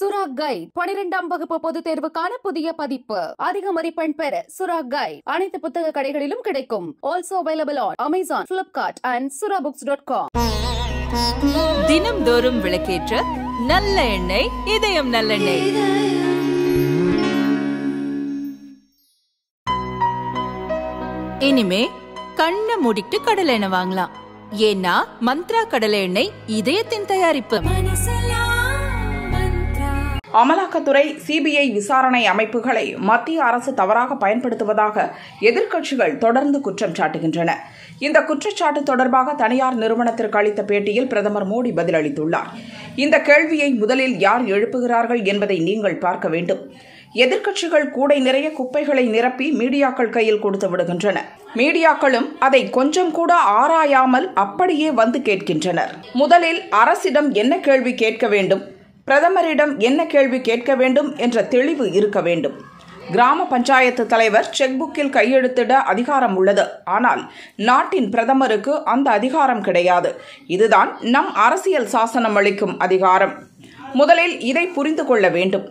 சுரா கை பனிரெண்டாம் வகுப்பு பொதுத் தேர்வுக்கான புதிய பதிப்பு அதிக மதிப்பெண் பெற சுரா கைட் அனைத்து புத்தக கடைகளிலும் கிடைக்கும் also available on Amazon Flipkart and Sura books dot com தினம்தோறும் விளக்கேற்ற நல்ல எண்ணெய் இதயம் நல்லெண்ணெய் இனிமே கண்ண மூடிட்டு கடலை எண்ணெய் வாங்கலாம் ஏன்னா மந்த்ரா கடலை எண்ணெய் இதயத்தின் தயாரிப்பு அமலாக்கத்துறை சிபிஐ விசாரணை அமைப்புகளை மத்திய அரசு தவறாக பயன்படுத்துவதாக எதிர்க்கட்சிகள் தொடர்ந்து குற்றம் சாட்டுகின்றன இந்த குற்றச்சாட்டு தொடர்பாக தனியார் நிறுவனத்திற்கு அளித்த பேட்டியில் பிரதமர் மோடி பதிலளித்துள்ளார் இந்த கேள்வியை முதலில் யார் எழுப்புகிறார்கள் என்பதை நீங்கள் பார்க்க வேண்டும் எதிர்க்கட்சிகள் கூடை நிறைய குப்பைகளை நிரப்பி மீடியாக்கள் கையில் கொடுத்து விடுகின்றன மீடியாக்களும் அதை கொஞ்சம் கூட ஆராயாமல் அப்படியே வந்து கேட்கின்றனர் முதலில் அரசிடம் என்ன கேள்வி கேட்க வேண்டும் பிரதமரிடம் என்ன கேள்வி கேட்க வேண்டும் என்ற தெளிவு இருக்க வேண்டும் கிராம பஞ்சாயத்து தலைவர் செக் புக்கில் கையெழுத்திட அதிகாரம் உள்ளது ஆனால் நாட்டின் பிரதமருக்கு அந்த அதிகாரம் கிடையாது இதுதான் நம் அரசியல் சாசனம் அளிக்கும் அதிகாரம் முதலில் இதை புரிந்து கொள்ள வேண்டும்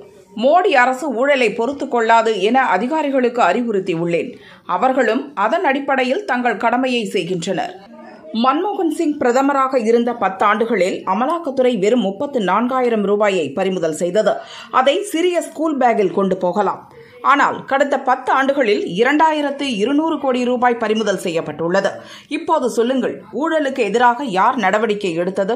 மோடி அரசு ஊழலை பொறுத்து கொள்ளாது என அதிகாரிகளுக்கு அறிவுறுத்தியுள்ளேன் அவர்களும் அதன் அடிப்படையில் தங்கள் கடமையை செய்கின்றனர் மன்மோகன் சிங் பிரதமராக இருந்த பத்தாண்டுகளில் அமலாக்கத்துறை வெறும் முப்பத்து நான்காயிரம் ரூபாயை பறிமுதல் செய்தது அதை சிறிய ஸ்கூல் பேக்கில் கொண்டு போகலாம் ஆனால் கடந்த பத்து ஆண்டுகளில் இரண்டாயிரத்து இருநூறு கோடி ரூபாய் பறிமுதல் செய்யப்பட்டுள்ளது இப்போது சொல்லுங்கள் ஊழலுக்கு எதிராக யார் நடவடிக்கை எடுத்தது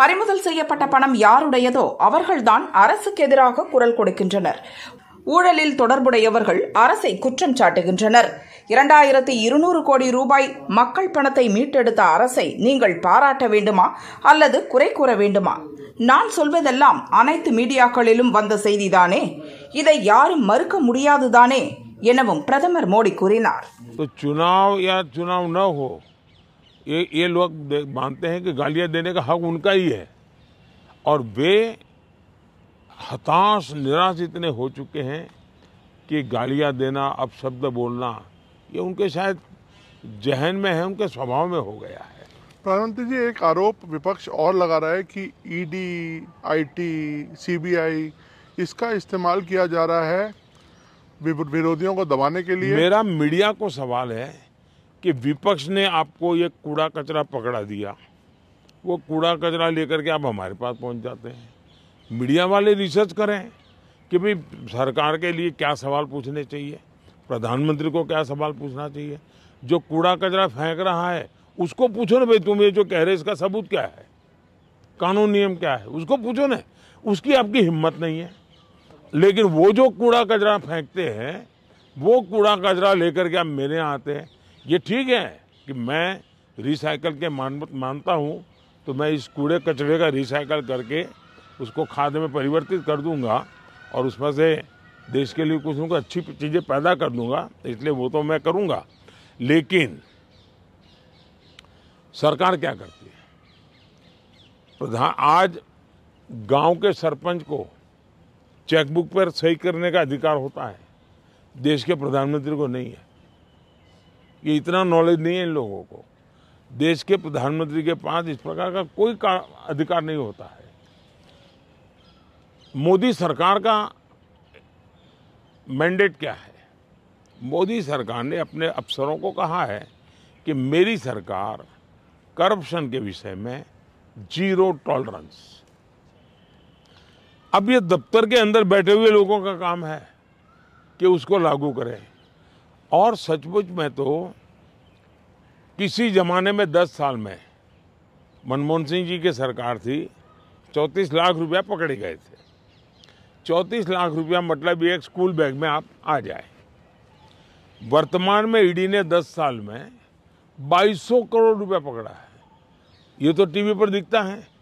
பறிமுதல் செய்யப்பட்ட பணம் யாருடையதோ அவர்கள்தான் அரசுக்கு எதிராக குரல் கொடுக்கின்றனர் ஊழலில் தொடர்புடையவர்கள் அரசை குற்றம் சாட்டுகின்றனர் இரண்டாயிரத்து இருநூறு கோடி ரூபாய் மக்கள் பணத்தை மீட்டெடுத்த அரசை நீங்கள் பாராட்ட வேண்டுமா அல்லது குறை கூற வேண்டுமா நான் சொல்வதெல்லாம் அனைத்து மீடியாக்களிலும் வந்த செய்திதானே இதை யாரும் மறுக்க முடியாதுதானே எனவும் பிரதமர் மோடி கூறினார் ये ये लोग मानते हैं कि गालियां देने का हक उनका ही है और वे हताश निराश इतने हो चुके हैं कि गालियां देना शब्द बोलना ये उनके शायद जहन में है उनके स्वभाव में हो गया है प्रधानमंत्री जी एक आरोप विपक्ष और लगा रहा है कि ईडी आईटी सीबीआई इसका इस्तेमाल किया जा रहा है विरोधियों को दबाने के लिए मेरा मीडिया को सवाल है कि विपक्ष ने आपको ये कूड़ा कचरा पकड़ा दिया वो कूड़ा कचरा लेकर के आप हमारे पास पहुंच जाते हैं मीडिया वाले रिसर्च करें कि भाई सरकार के लिए क्या सवाल पूछने चाहिए प्रधानमंत्री को क्या सवाल पूछना चाहिए जो कूड़ा कचरा फेंक रहा है उसको पूछो ना भाई तुम ये जो कह रहे इसका सबूत क्या है कानून नियम क्या है उसको पूछो ना उसकी आपकी हिम्मत नहीं है लेकिन वो जो कूड़ा कचरा फेंकते हैं वो कूड़ा कचरा लेकर के आप मेरे यहाँ आते हैं ये ठीक है कि मैं रिसाइकल के मान मानता हूँ तो मैं इस कूड़े कचरे का रिसाइकल करके उसको खाद में परिवर्तित कर दूंगा और उसमें से देश के लिए कुछ ना अच्छी चीज़ें पैदा कर दूंगा इसलिए वो तो मैं करूंगा लेकिन सरकार क्या करती है प्रधान आज गांव के सरपंच को चेकबुक पर सही करने का अधिकार होता है देश के प्रधानमंत्री को नहीं है ये इतना नॉलेज नहीं है इन लोगों को देश के प्रधानमंत्री के पास इस प्रकार का कोई का अधिकार नहीं होता है मोदी सरकार का मैंडेट क्या है मोदी सरकार ने अपने अफसरों को कहा है कि मेरी सरकार करप्शन के विषय में जीरो टॉलरेंस अब ये दफ्तर के अंदर बैठे हुए लोगों का काम है कि उसको लागू करें और सचमुच में तो किसी ज़माने में दस साल में मनमोहन सिंह जी की सरकार थी चौंतीस लाख रुपया पकड़े गए थे चौंतीस लाख रुपया मतलब एक स्कूल बैग में आप आ जाए वर्तमान में ईडी ने 10 साल में 2200 करोड़ रुपया पकड़ा है ये तो टीवी पर दिखता है